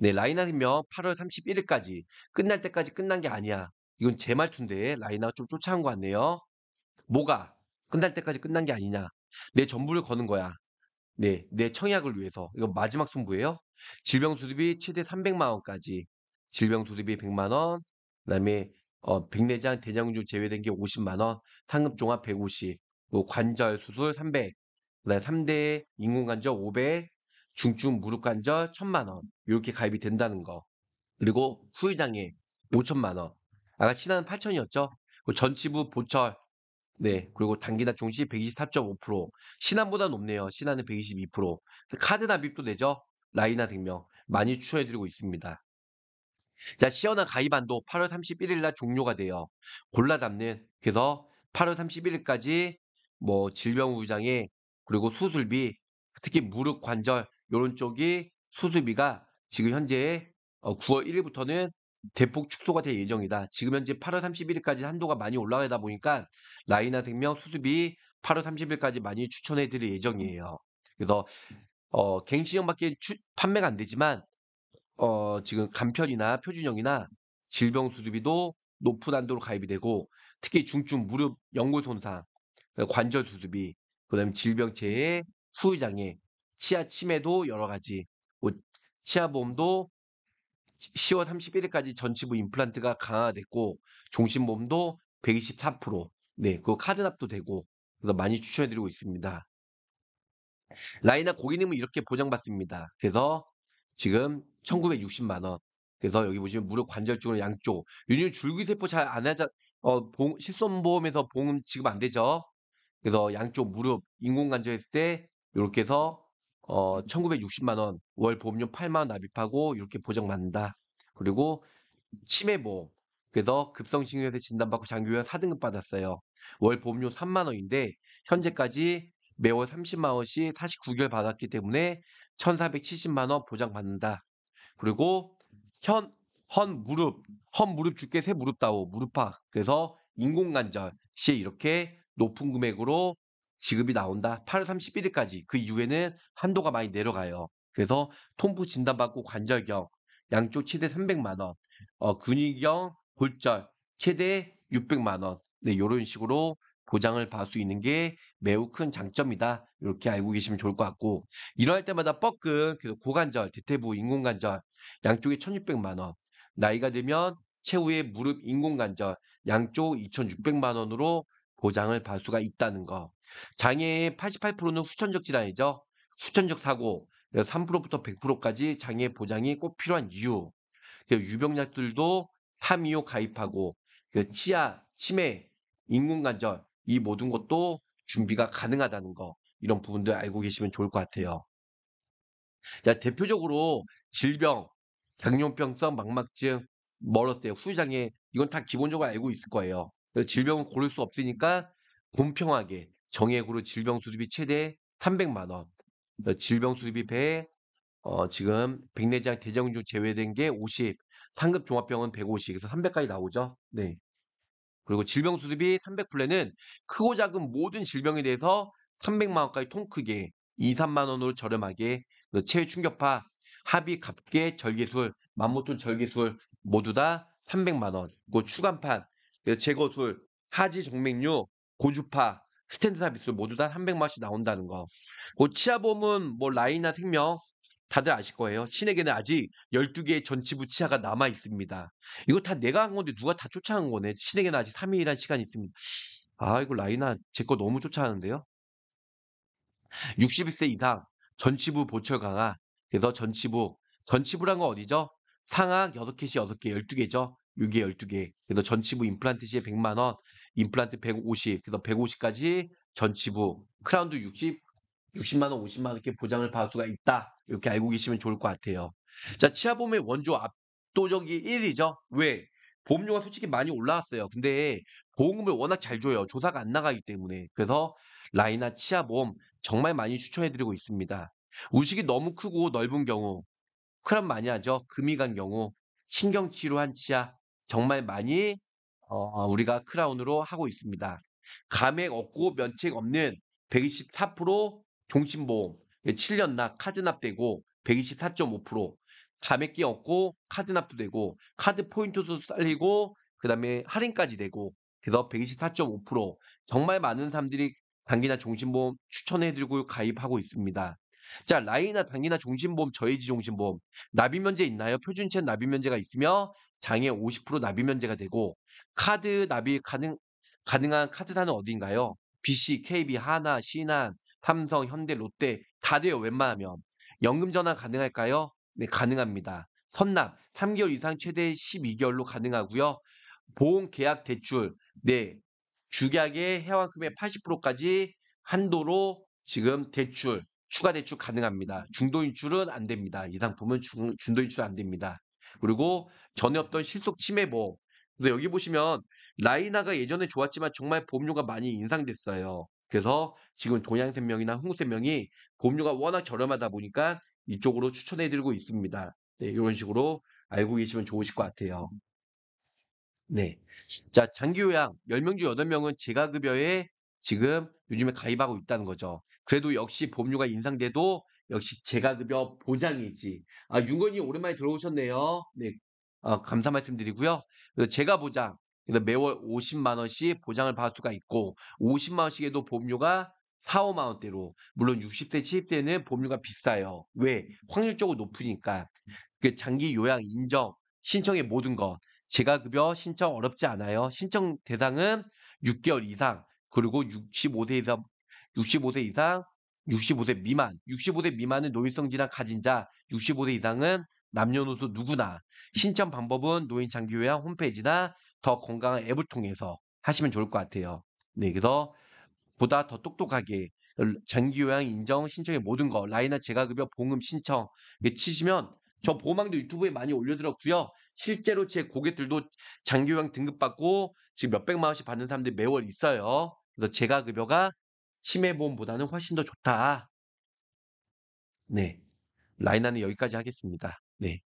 네, 라인아 생명 8월 31일까지 끝날 때까지 끝난 게 아니야. 이건 제 말투인데 라인아가 좀 쫓아온 것 같네요. 뭐가 끝날 때까지 끝난 게 아니냐. 내 전부를 거는 거야. 네, 내 청약을 위해서. 이건 마지막 승부예요. 질병수습이 최대 300만 원까지. 질병수습이 100만 원. 그다음에 어, 백내장 대장균 제외된 게 50만 원. 상급 종합 150. 뭐 관절 수술 300. 그다음에 3대 인공관절 500. 중증 무릎 관절 천만 원 이렇게 가입이 된다는 거 그리고 후유장애 5천만 원 아까 신한 8천이었죠 그 전치부 보철 네 그리고 단기나 종시 124.5% 신한보다 높네요 신한은 122% 카드나 빕도 되죠 라이나 등명 많이 추천해드리고 있습니다 자 시연아 가입안도 8월 31일 날 종료가 돼요 골라 담는 그래서 8월 31일까지 뭐 질병 후유장애 그리고 수술비 특히 무릎 관절 이런 쪽이 수수비가 지금 현재 9월 어, 1일부터는 대폭 축소가 될 예정이다. 지금 현재 8월 31일까지 한도가 많이 올라가다 보니까 라이나 생명 수수비 8월 30일까지 많이 추천해 드릴 예정이에요. 그래서 어, 갱신형밖에 추, 판매가 안 되지만 어, 지금 간편이나 표준형이나 질병 수수비도 높은 한도로 가입이 되고 특히 중증 무릎 연골 손상, 관절 수수비, 그다음에 질병체의 후유장애 치아 침매도 여러 가지, 치아보험도 뭐 10월 31일까지 전치부 임플란트가 강화됐고 종신보험도 124% 네, 그 카드납도 되고 그래서 많이 추천해드리고 있습니다. 라이나 고객님은 이렇게 보장받습니다. 그래서 지금 1960만 원. 그래서 여기 보시면 무료관절증으로 양쪽. 요즘 줄기세포 잘 안 하자. 어, 봉, 실손보험에서 보험 지급 안 되죠. 그래서 양쪽 무릎 인공관절했을 때 이렇게 해서 어 1,960만 음. 원월 보험료 8만 원 납입하고 이렇게 보장받는다. 그리고 치매 보험 그래서 급성신경쇠 진단받고 장기후에 4등급 받았어요. 월 보험료 3만 원인데 현재까지 매월 30만 원씩 49개월 받았기 때문에 1,470만 원 보장받는다. 그리고 현, 헌 무릎, 헌 무릎 주께 새 무릎 다오, 무릎파. 그래서 인공관절 시에 이렇게 높은 금액으로 지급이 나온다. 8월 31일까지 그 이후에는 한도가 많이 내려가요. 그래서 통부 진단받고 관절경 양쪽 최대 300만 원, 어, 근위경 골절 최대 600만 원. 네, 이런 식으로 보장을 받을 수 있는 게 매우 큰 장점이다. 이렇게 알고 계시면 좋을 것 같고 일어날 때마다 뻐근 그래 고관절, 대퇴부, 인공관절 양쪽에 1,600만 원. 나이가 되면 최후의 무릎 인공관절 양쪽 2,600만 원으로 보장을 받을 수가 있다는 거. 장애의 88%는 후천적 질환이죠. 후천적 사고, 3%부터 100%까지 장애 보장이 꼭 필요한 이유. 그 유병약들도 325 가입하고 그 치아, 치매, 인공관절 이 모든 것도 준비가 가능하다는 거 이런 부분들 알고 계시면 좋을 것 같아요. 자 대표적으로 질병, 당뇨병성 망막증, 멀었어요. 후유장애 이건 다 기본적으로 알고 있을 거예요. 질병은 고를 수 없으니까 공평하게 정액으로 질병수술비 최대 300만 원. 질병수술비 배 어, 지금 백내장 대장균 제외된 게 50, 상급 종합병원 150, 그래서 300까지 나오죠. 네. 그리고 질병수술비 300플랜은 크고 작은 모든 질병에 대해서 300만 원까지 통 크게 2, 3만 원으로 저렴하게 체외 충격파, 합의 갑계 절개술, 만모톨 절개술 모두 다 300만 원. 그 추간판, 제거술, 하지 정맥류, 고주파, 스탠드 사비스 모두 다 300만씩 나온다는 거. 고치아범은 그 뭐 라이나 생명 다들 아실 거예요. 신에게는 아직 12개의 전치부 치아가 남아 있습니다. 이거 다 내가 한 건데 누가 다 쫓아간 거네. 신에게는 아직 3일이란 시간이 있습니다. 아, 이거 라이나 제 거 너무 쫓아가는데요. 61세 이상 전치부 보철 강화. 그래서 전치부. 전치부란 건 어디죠? 상악 6개 씩 6개, 12개죠. 6개, 12개. 그래서 전치부 임플란트 시에 100만원, 임플란트 150, 그다음 150까지 전치부, 크라운도 60, 60만 원, 50만 원 이렇게 보장을 받을 수가 있다. 이렇게 알고 계시면 좋을 것 같아요. 자, 치아보험의 원조 압도적이 1위죠. 왜? 보험료가 솔직히 많이 올라왔어요. 근데 보험금을 워낙 잘 줘요. 조사가 안 나가기 때문에. 그래서 라이나 치아보험 정말 많이 추천해드리고 있습니다. 우식이 너무 크고 넓은 경우, 크람 많이 하죠. 금이 간 경우, 신경치료한 치아 정말 많이 어, 어, 우리가 크라운으로 하고 있습니다. 감액 없고 면책 없는 124% 종신보험 7년 예, 납 카드납 되고 124.5% 감액기 없고 카드납도 되고 카드 포인트도 쌓리고그 다음에 할인까지 되고 그래서 124.5% 정말 많은 사람들이 단기나 종신보험 추천해드리고 가입하고 있습니다. 자 라이나 단기나 종신보험 저해지 종신보험 납입 면제 있나요? 표준체 납입 면제가 있으며 장애50% 납입 면제가 되고 카드 납입 가능 가능한 카드사는 어디인가요? BC, KB, 하나, 신한, 삼성, 현대, 롯데 다 돼요. 웬만하면 연금 전환 가능할까요? 네, 가능합니다. 선납 3개월 이상 최대 12개월로 가능하고요. 보험 계약 대출 네 주계약의 해완금의 80%까지 한도로 지금 대출 추가 대출 가능합니다. 중도 인출은 안 됩니다. 이 상품은 중, 중도 인출 안 됩니다. 그리고 전에 없던 실속 침해보. 그래서 여기 보시면 라이나가 예전에 좋았지만 정말 보험료가 많이 인상됐어요. 그래서 지금 동양생명이나 흥국생명이 보험료가 워낙 저렴하다 보니까 이쪽으로 추천해드리고 있습니다. 네, 이런 식으로 알고 계시면 좋으실 것 같아요. 네. 자, 장기요양 10명 중 8명은 재가급여에 지금 요즘에 가입하고 있다는 거죠. 그래도 역시 보험료가 인상돼도 역시 재가급여 보장이지. 아, 윤건이 오랜만에 들어오셨네요. 네. 아, 감사 말씀드리고요. 제가 보장. 매월 50만 원씩 보장을 받을 수가 있고 50만 원씩에도 보험료가 4, 5만 원대로 물론 60대, 70대는 보험료가 비싸요. 왜? 확률적으로 높으니까. 그 장기 요양 인정, 신청의 모든 것. 재가급여 신청 어렵지 않아요. 신청 대상은 6개월 이상 그리고 65세 이상 65세 이상 65세 미만, 65세 미만의 노인성 질환 가진 자, 65세 이상은 남녀노소 누구나 신청 방법은 노인 장기요양 홈페이지나 더 건강한 앱을 통해서 하시면 좋을 것 같아요. 네, 그래서 보다 더 똑똑하게 장기요양 인정 신청의 모든 거 라이나 재가급여 보험 신청 치시면 저 보험왕도 유튜브에 많이 올려드렸고요. 실제로 제 고객들도 장기요양 등급받고 지금 몇백만 원씩 받는 사람들이 매월 있어요. 그래서 재가급여가 치매보험보다는 훨씬 더 좋다. 네. 라인 하는 여기까지 하겠습니다. 네.